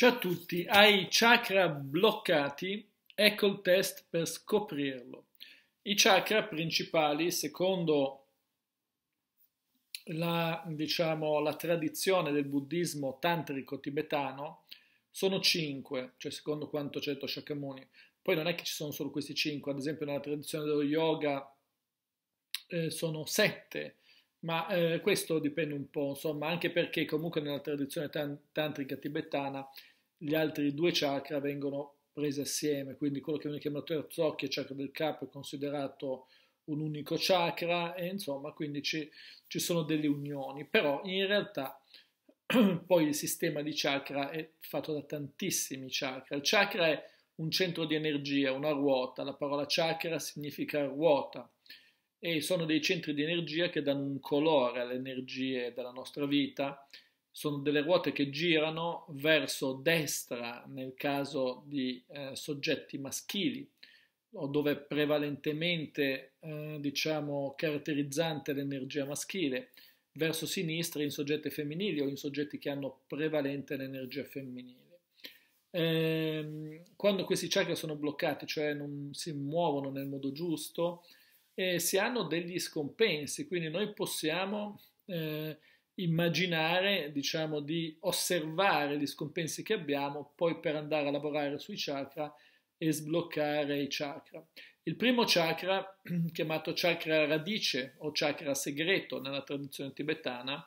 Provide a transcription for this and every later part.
Ciao a tutti, hai i chakra bloccati? Ecco il test per scoprirlo. I chakra principali, secondo la, diciamo, la tradizione del buddismo tantrico tibetano, sono cinque, cioè secondo quanto c'è detto Shakyamuni. Poi non è che ci sono solo questi cinque, ad esempio nella tradizione dello yoga eh, sono sette, ma eh, questo dipende un po', insomma, anche perché comunque nella tradizione tan- tantrica tibetana gli altri due chakra vengono presi assieme, quindi quello che viene chiamato terzo il chakra del capo, è considerato un unico chakra e insomma quindi ci, ci sono delle unioni, però in realtà poi il sistema di chakra è fatto da tantissimi chakra, il chakra è un centro di energia, una ruota, la parola chakra significa ruota, e sono dei centri di energia che danno un colore alle energie della nostra vita. Sono delle ruote che girano verso destra nel caso di eh, soggetti maschili o dove è prevalentemente eh, diciamo caratterizzante l'energia maschile, verso sinistra in soggetti femminili o in soggetti che hanno prevalente l'energia femminile. Ehm, quando questi chakra sono bloccati, cioè non si muovono nel modo giusto, eh, si hanno degli scompensi, quindi noi possiamo eh, immaginare, diciamo, di osservare gli scompensi che abbiamo, poi per andare a lavorare sui chakra e sbloccare i chakra. Il primo chakra, chiamato chakra radice o chakra segreto nella tradizione tibetana,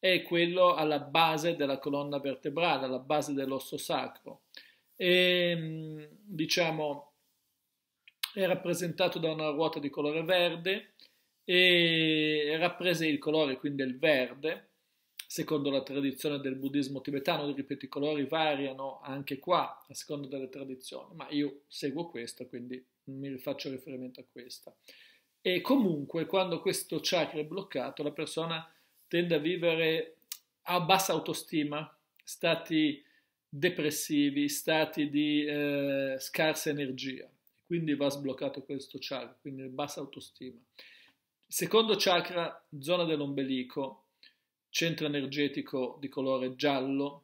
è quello alla base della colonna vertebrale, alla base dell'osso sacro. E mm, diciamo è rappresentato da una ruota di colore verde e rappresenta il colore quindi il verde, secondo la tradizione del buddismo tibetano, ripeto i colori variano anche qua a seconda delle tradizioni, ma io seguo questa quindi mi faccio riferimento a questa. E comunque quando questo chakra è bloccato la persona tende a vivere a bassa autostima, stati depressivi, stati di eh, scarsa energia quindi va sbloccato questo chakra, quindi bassa autostima. Secondo chakra, zona dell'ombelico, centro energetico di colore giallo,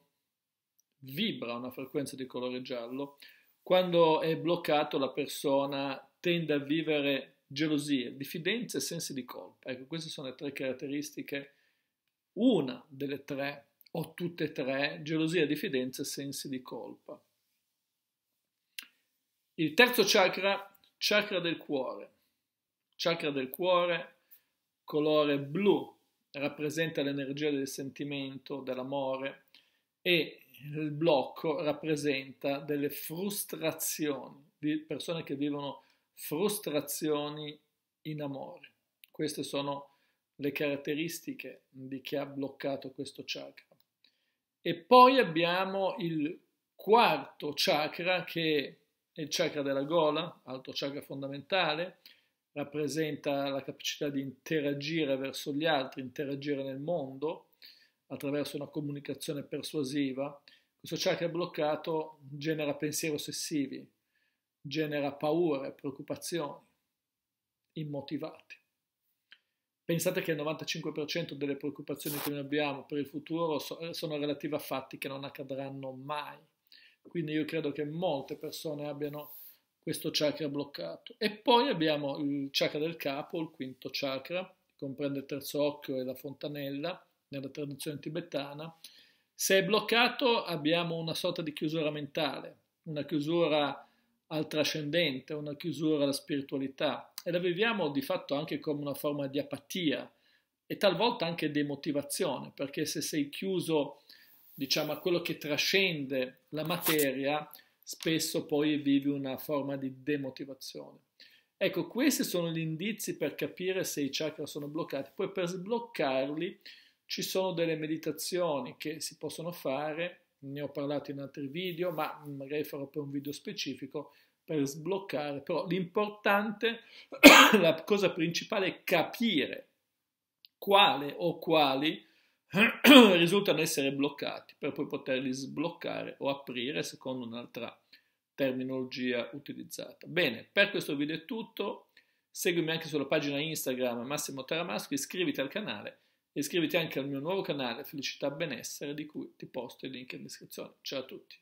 vibra una frequenza di colore giallo. Quando è bloccato la persona tende a vivere gelosie, diffidenze e sensi di colpa. Ecco, queste sono le tre caratteristiche, una delle tre o tutte e tre, gelosia, diffidenza e sensi di colpa. Il terzo chakra, chakra del cuore. Chakra del cuore, colore blu, rappresenta l'energia del sentimento, dell'amore e il blocco rappresenta delle frustrazioni, di persone che vivono frustrazioni in amore. Queste sono le caratteristiche di chi ha bloccato questo chakra. E poi abbiamo il quarto chakra che il chakra della gola, altro chakra fondamentale, rappresenta la capacità di interagire verso gli altri, interagire nel mondo attraverso una comunicazione persuasiva. Questo chakra bloccato genera pensieri ossessivi, genera paure, preoccupazioni immotivate. Pensate che il 95% delle preoccupazioni che noi abbiamo per il futuro sono relative a fatti che non accadranno mai quindi io credo che molte persone abbiano questo chakra bloccato. E poi abbiamo il chakra del capo, il quinto chakra, che comprende il terzo occhio e la fontanella nella tradizione tibetana. Se è bloccato abbiamo una sorta di chiusura mentale, una chiusura al trascendente, una chiusura alla spiritualità e la viviamo di fatto anche come una forma di apatia e talvolta anche demotivazione, perché se sei chiuso diciamo, a quello che trascende la materia, spesso poi vivi una forma di demotivazione. Ecco, questi sono gli indizi per capire se i chakra sono bloccati. Poi per sbloccarli ci sono delle meditazioni che si possono fare, ne ho parlato in altri video, ma magari farò per un video specifico per sbloccare. Però l'importante, la cosa principale è capire quale o quali risultano essere bloccati per poi poterli sbloccare o aprire secondo un'altra terminologia utilizzata. Bene, per questo video è tutto. Seguimi anche sulla pagina Instagram Massimo Taramasco, iscriviti al canale e iscriviti anche al mio nuovo canale Felicità Benessere di cui ti posto il link in descrizione. Ciao a tutti!